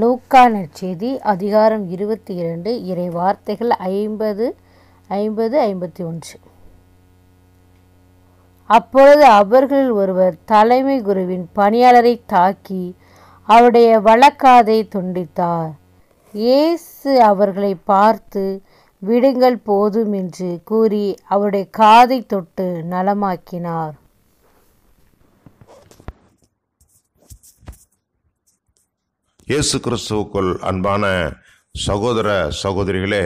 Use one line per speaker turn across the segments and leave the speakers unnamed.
லூக்கா நற்செய்தி அதிகாரம் இருபத்தி இரண்டு இறை வார்த்தைகள் ஐம்பது ஐம்பது ஐம்பத்தி ஒன்று அப்பொழுது அவர்களில் ஒருவர் தலைமை குருவின் பணியாளரை தாக்கி அவருடைய வழக்காதை துண்டித்தார் இயேசு அவர்களை பார்த்து விடுங்கள் போதும் என்று கூறி அவருடைய காதை தொட்டு நலமாக்கினார்
இயேசு கிறிஸ்துவுக்குள் அன்பான சகோதர சகோதரிகளே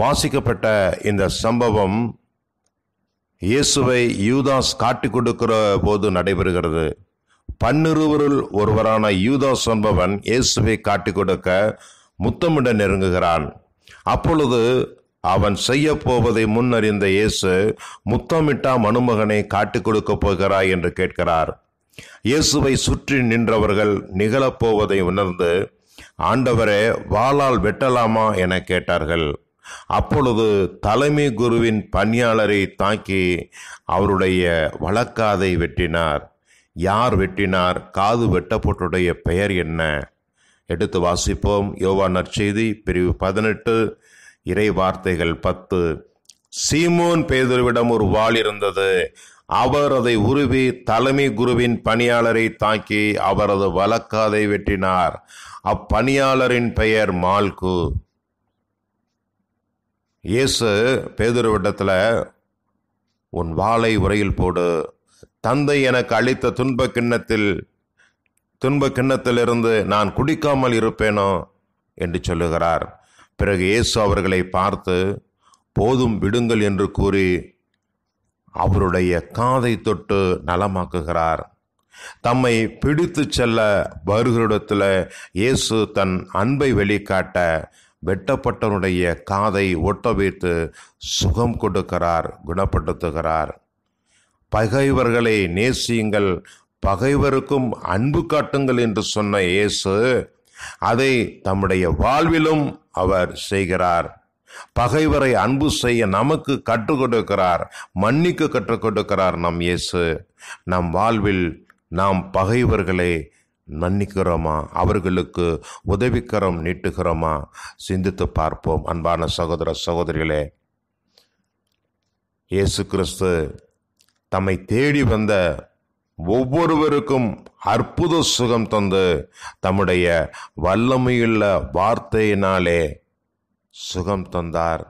வாசிக்கப்பட்ட இந்த சம்பவம் இயேசுவை யூதாஸ் காட்டி கொடுக்கிற போது நடைபெறுகிறது பன்னிருவருள் ஒருவரான யூதாஸ் என்பவன் இயேசுவை காட்டி கொடுக்க முத்தமிட நெருங்குகிறான் அப்பொழுது அவன் செய்ய போவதை முன்னறிந்த இயேசு முத்தமிட்டா மனுமகனை காட்டி கொடுக்கப் போகிறாய் என்று கேட்கிறார் இயேசுவை சுற்றி நின்றவர்கள் நிகழப்போவதை உணர்ந்து ஆண்டவரே வாளால் வெட்டலாமா என கேட்டார்கள் அப்பொழுது தலைமை குருவின் பணியாளரை தாக்கி அவருடைய வழக்காதை வெட்டினார் யார் வெட்டினார் காது வெட்டப்பட்டுடைய பெயர் என்ன எடுத்து வாசிப்போம் யோவா நற்செய்தி பிரிவு பதினெட்டு இறை வார்த்தைகள் பத்து சீமோன் பேதுருவிடம் ஒரு வாள் இருந்தது அவர் அதை உருவி தலைமை குருவின் பணியாளரை தாக்கி அவரது வழக்காதை வெட்டினார் அப்பணியாளரின் பெயர் மால்கு இயேசு பேதுருவிடத்தில் உன் வாளை உரையில் போடு தந்தை எனக்கு அளித்த துன்ப கிண்ணத்தில் துன்ப கிண்ணத்திலிருந்து நான் குடிக்காமல் இருப்பேனோ என்று சொல்லுகிறார் பிறகு இயேசு அவர்களை பார்த்து போதும் விடுங்கள் என்று கூறி அவருடைய காதை தொட்டு நலமாக்குகிறார் தம்மை பிடித்து செல்ல வருகிறடத்தில் இயேசு தன் அன்பை வெளிக்காட்ட வெட்டப்பட்டவனுடைய காதை ஒட்ட வைத்து சுகம் கொடுக்கிறார் குணப்படுத்துகிறார் பகைவர்களை நேசியுங்கள் பகைவருக்கும் அன்பு காட்டுங்கள் என்று சொன்ன இயேசு அதை தம்முடைய வாழ்விலும் அவர் செய்கிறார் பகைவரை அன்பு செய்ய நமக்கு கற்றுக் கொடுக்கிறார் மன்னிக்க கற்றுக் கொடுக்கிறார் நம் இயேசு நம் வாழ்வில் நாம் பகைவர்களை மன்னிக்கிறோமா அவர்களுக்கு உதவிக்கரம் நீட்டுகிறோமா சிந்தித்து பார்ப்போம் அன்பான சகோதர சகோதரிகளே இயேசு கிறிஸ்து தம்மை தேடி வந்த ஒவ்வொருவருக்கும் அற்புத சுகம் தந்து தம்முடைய வல்லமையுள்ள வார்த்தையினாலே சுகம் தந்தார்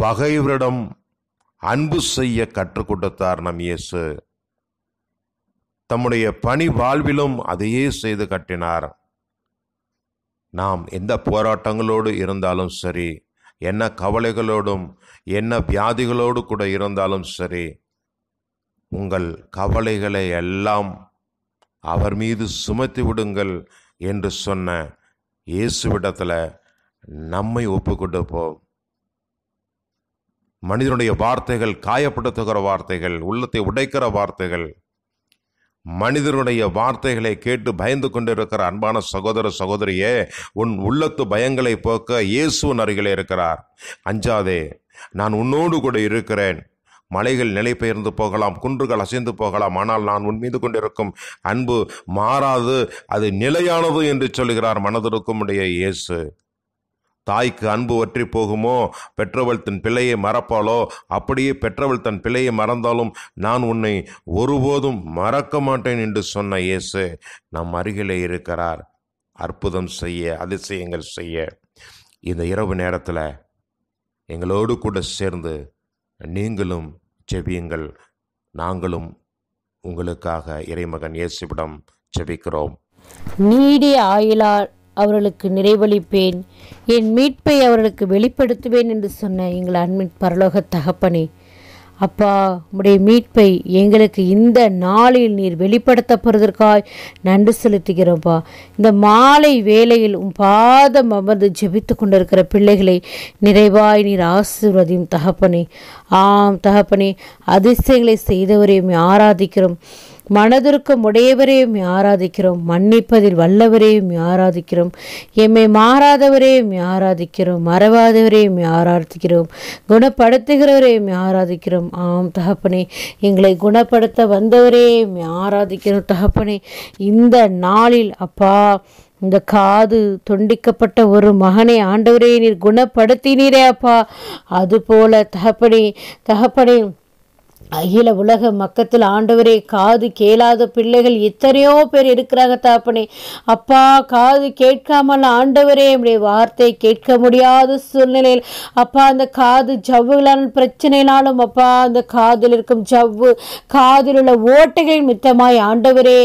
பகைவரிடம் அன்பு செய்ய கற்றுக் கொடுத்தார் நம் இயேசு தம்முடைய பணி வாழ்விலும் அதையே செய்து கட்டினார் நாம் எந்த போராட்டங்களோடு இருந்தாலும் சரி என்ன கவலைகளோடும் என்ன வியாதிகளோடு கூட இருந்தாலும் சரி உங்கள் கவலைகளை எல்லாம் அவர் மீது சுமத்தி விடுங்கள் என்று சொன்ன இயேசுவிடத்தில் நம்மை ஒப்பு கொடுப்போம் மனிதனுடைய வார்த்தைகள் காயப்படுத்துகிற வார்த்தைகள் உள்ளத்தை உடைக்கிற வார்த்தைகள் மனிதனுடைய வார்த்தைகளை கேட்டு பயந்து கொண்டிருக்கிற அன்பான சகோதர சகோதரியே உன் உள்ளத்து பயங்களை போக்க இயேசுவன் அருகிலே இருக்கிறார் அஞ்சாதே நான் உன்னோடு கூட இருக்கிறேன் மலைகள் நிலை பெயர்ந்து போகலாம் குன்றுகள் அசைந்து போகலாம் ஆனால் நான் உன் மீது கொண்டிருக்கும் அன்பு மாறாது அது நிலையானது என்று சொல்கிறார் மனதிற்கும் உடைய இயேசு தாய்க்கு அன்பு வற்றி போகுமோ பெற்றவள் தன் பிள்ளையை மறப்பாளோ அப்படியே பெற்றவள் தன் பிள்ளையை மறந்தாலும் நான் உன்னை ஒருபோதும் மறக்க மாட்டேன் என்று சொன்ன இயேசு நம் அருகிலே இருக்கிறார் அற்புதம் செய்ய அதிசயங்கள் செய்ய இந்த இரவு நேரத்தில் எங்களோடு கூட சேர்ந்து நீங்களும் செபியுங்கள் நாங்களும் உங்களுக்காக இறைமகன் இயேசுவிடம் செபிக்கிறோம்
நீடிய ஆயிலால் அவர்களுக்கு நிறைவளிப்பேன் என் மீட்பை அவர்களுக்கு வெளிப்படுத்துவேன் என்று சொன்ன எங்கள் அன்பின் பரலோக தகப்பனே அப்பா உடைய மீட்பை எங்களுக்கு இந்த நாளில் நீர் வெளிப்படுத்தப்படுவதற்காய் நன்றி செலுத்துகிறோம்ப்பா இந்த மாலை வேளையில் உன் பாதம் அமர்ந்து ஜெபித்து கொண்டிருக்கிற பிள்ளைகளை நிறைவாய் நீர் ஆசீர்வதியும் தகப்பனே ஆம் தகப்பனே அதிசயங்களை செய்தவரையும் ஆராதிக்கிறோம் மனதிற்கும் உடையவரையும் ஆராதிக்கிறோம் மன்னிப்பதில் வல்லவரையும் ஆராதிக்கிறோம் எம்மை மாறாதவரையும் ஆராதிக்கிறோம் மறவாதவரையும் ஆராதிக்கிறோம் குணப்படுத்துகிறவரையும் ஆராதிக்கிறோம் ஆம் தகப்பனே எங்களை குணப்படுத்த வந்தவரையும் ஆராதிக்கிறோம் தகப்பனே இந்த நாளில் அப்பா இந்த காது துண்டிக்கப்பட்ட ஒரு மகனை ஆண்டவரே நீர் குணப்படுத்தினீரே அப்பா அதுபோல தகப்பனே தகப்பனே அகில உலக மக்கத்தில் ஆண்டவரே காது கேளாத பிள்ளைகள் எத்தனையோ பேர் இருக்கிறாங்க தாப்பனே அப்பா காது கேட்காமல் ஆண்டவரே என்னுடைய வார்த்தை கேட்க முடியாத சூழ்நிலையில் அப்பா அந்த காது ஜவ்வுகளான பிரச்சனைனாலும் அப்பா அந்த காதில் இருக்கும் ஜவ்வு காதில் உள்ள ஓட்டைகள் மித்தமாய் ஆண்டவரே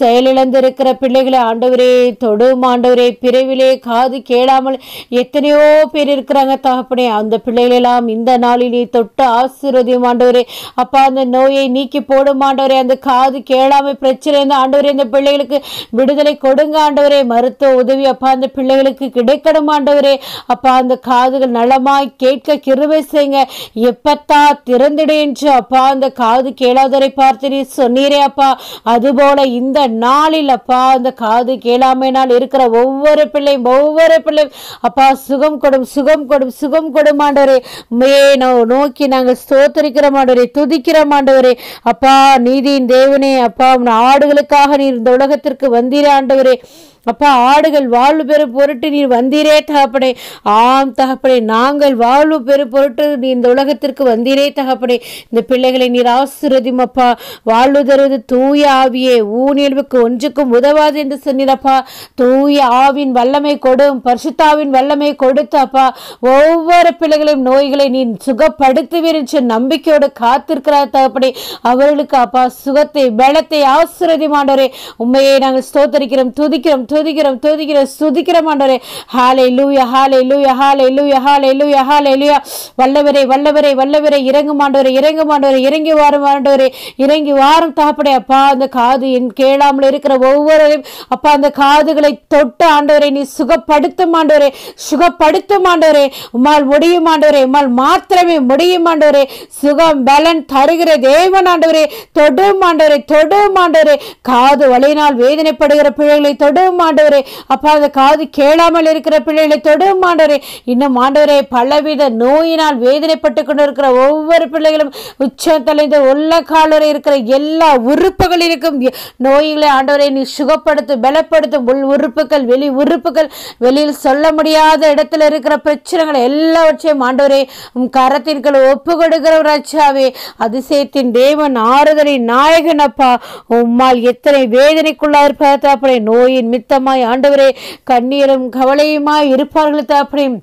செயலிழந்திருக்கிற பிள்ளைகளை ஆண்டவரே தொடும் ஆண்டவரே பிறவிலே காது கேளாமல் எத்தனையோ பேர் இருக்கிறாங்க தாப்பனே அந்த பிள்ளைகளெல்லாம் இந்த நாளிலே தொட்டு ஆசீர்வதியும் ஆண்டவரே அப்பா அந்த நோயை நீக்கி போடும் ஆண்டவரே அந்த காது கேளாமை பிரச்சனை இருந்த ஆண்டவரே இந்த பிள்ளைகளுக்கு விடுதலை கொடுங்க ஆண்டவரே மருத்துவ உதவி அப்பா அந்த பிள்ளைகளுக்கு கிடைக்கணும் ஆண்டவரே அப்பா அந்த காதுகள் நலமாய் கேட்க கிருவை செய்யுங்க எப்பத்தா திறந்துடேன்று அப்பா அந்த காது கேளாதரை பார்த்து நீ சொன்னீரே அப்பா அதுபோல இந்த நாளில் அப்பா அந்த காது கேளாமையினால் இருக்கிற ஒவ்வொரு பிள்ளையும் ஒவ்வொரு பிள்ளையும் அப்பா சுகம் கொடும் சுகம் கொடும் சுகம் கொடும் ஆண்டவரே மே நோக்கி நாங்கள் ஸ்தோத்தரிக்கிறோம் ஆண்டவரே துதி துதிக்கிறோம் ஆண்டவரே அப்பா நீதியின் தேவனே அப்பா உன் ஆடுகளுக்காக நீர் இந்த உலகத்திற்கு வந்தீர ஆண்டவரே அப்பா ஆடுகள் வாழ்வு பெற பொருட்டு நீர் வந்தீரே தகப்படை ஆம் தகப்படை நாங்கள் வாழ்வு பெரு பொருட்டு நீ இந்த உலகத்திற்கு வந்தீரே தகப்படை இந்த பிள்ளைகளை நீர் ஆசிரதியும் அப்பா வாழ்வு தருவது தூய ஆவியே ஊனியல்வுக்கு ஒன்றுக்கும் உதவாது என்று சொன்னீரப்பா தூய ஆவின் வல்லமை கொடும் பரிசுத்தாவின் வல்லமை கொடுத்து அப்பா ஒவ்வொரு பிள்ளைகளையும் நோய்களை நீ சுகப்படுத்துவீர் என்று நம்பிக்கையோடு காத்திருக்கிறார் தகப்படை அவர்களுக்கு அப்பா சுகத்தை பலத்தை ஆசிரதிமாண்டவரே உண்மையை நாங்கள் ஸ்தோத்தரிக்கிறோம் துதிக்கிறோம் துதிக்கிறோம் துதிக்கிறோம் சுதிக்கிறோம் ஆண்டவரே ஹாலை லூயா ஹாலை லூயா ஹாலை லூயா ஹாலை லூயா ஹாலை லூயா வல்லவரே வல்லவரே வல்லவரே இறங்கு மாண்டவரே இறங்கு மாண்டவரே இறங்கி வாரும் ஆண்டவரே இறங்கி வாரும் தாப்படே அப்பா அந்த காது என் கேளாமல் இருக்கிற ஒவ்வொருவரையும் அப்பா அந்த காதுகளை தொட்டு ஆண்டவரை நீ சுகப்படுத்தும் மாண்டவரே சுகப்படுத்தும் மாண்டவரே உமால் முடியும் ஆண்டவரே உமால் மாத்திரமே முடியும் ஆண்டவரே சுகம் பலன் தருகிற தேவன் ஆண்டவரே தொடு மாண்டவரே தொடு மாண்டவரே காது வழியினால் வேதனைப்படுகிற பிள்ளைகளை தொடும் இன்னும் ஆண்டவரே அப்பா அந்த காது கேளாமல் இருக்கிற பிள்ளைகளை தொடும் ஆண்டவரே இன்னும் ஆண்டவரே பலவித நோயினால் வேதனைப்பட்டு கொண்டு இருக்கிற ஒவ்வொரு பிள்ளைகளும் உச்சம் தலைந்த உள்ள காலரை இருக்கிற எல்லா உறுப்புகளிலும் நோய்களை ஆண்டவரை நீ சுகப்படுத்தும் பலப்படுத்தும் உள் உறுப்புகள் வெளி உறுப்புகள் வெளியில் சொல்ல முடியாத இடத்துல இருக்கிற பிரச்சனைகள் எல்லாவற்றையும் ஆண்டவரே கரத்திற்குள் ஒப்பு கொடுக்கிற அதிசயத்தின் தேவன் ஆறுதலின் நாயகன் அப்பா உம்மால் எத்தனை வேதனைக்குள்ளார் பார்த்தா நோயின் மித்த நிமித்தமாய் ஆண்டவரே கண்ணீரும் கவலையுமாய் இருப்பார்கள் தாப்படையும்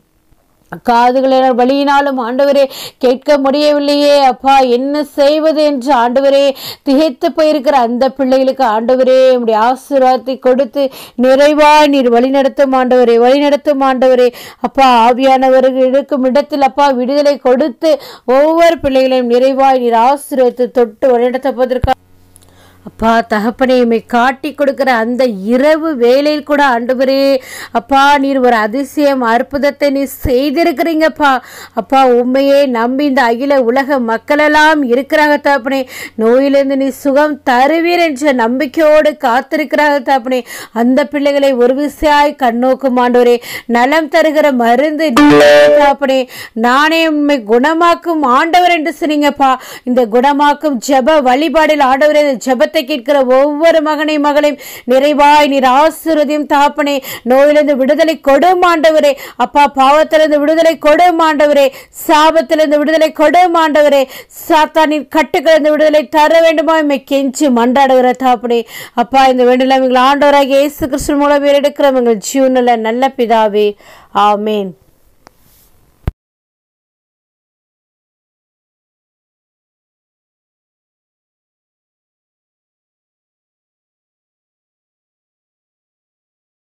காதுகளின வழியினாலும் ஆண்டவரே கேட்க முடியவில்லையே அப்பா என்ன செய்வது என்று ஆண்டவரே திகைத்து போயிருக்கிற அந்த பிள்ளைகளுக்கு ஆண்டவரே உடைய ஆசீர்வாதத்தை கொடுத்து நிறைவாய் நீர் வழிநடத்தும் ஆண்டவரே வழிநடத்தும் ஆண்டவரே அப்பா ஆவியானவர்கள் இருக்கும் இடத்தில் அப்பா விடுதலை கொடுத்து ஒவ்வொரு பிள்ளைகளையும் நிறைவாய் நீர் ஆசீர்வாதத்தை தொட்டு வழிநடத்தப்பதற்காக அப்பா தகப்பனே இமை காட்டி கொடுக்குற அந்த இரவு வேலையில் கூட ஆண்டவரே அப்பா நீர் ஒரு அதிசயம் அற்புதத்தை நீ செய்திருக்கிறீங்கப்பா அப்பா உண்மையே நம்பி இந்த அகில உலக மக்களெல்லாம் இருக்கிறாங்க தாப்பனே நோயிலிருந்து நீ சுகம் தருவீர் என்ற நம்பிக்கையோடு காத்திருக்கிறாங்க தாப்பனே அந்த பிள்ளைகளை ஒரு விசையாய் கண்ணோக்கும் ஆண்டவரே நலம் தருகிற மருந்து தாப்பனே நானே உண்மை குணமாக்கும் ஆண்டவர் என்று சொன்னீங்கப்பா இந்த குணமாக்கும் ஜப வழிபாடில் ஆண்டவரே இந்த ஜபத்தை வார்த்தை கேட்கிற ஒவ்வொரு மகனை மகளையும் நிறைவாய் நீர் ஆசிரியம் தாப்பனே நோயிலிருந்து விடுதலை கொடு மாண்டவரே அப்பா பாவத்திலிருந்து விடுதலை கொடு மாண்டவரே சாபத்திலிருந்து விடுதலை கொடு மாண்டவரே சாத்தானின் கட்டுக்களிருந்து விடுதலை தர வேண்டுமா இம்மை கெஞ்சி மன்றாடுகிற தாப்பனே அப்பா இந்த வேண்டுலாம் எங்கள் ஆண்டவராக இயேசு கிறிஸ்து மூலம் எடுக்கிறவங்க ஜீவனில் நல்ல பிதாவே ஆமேன்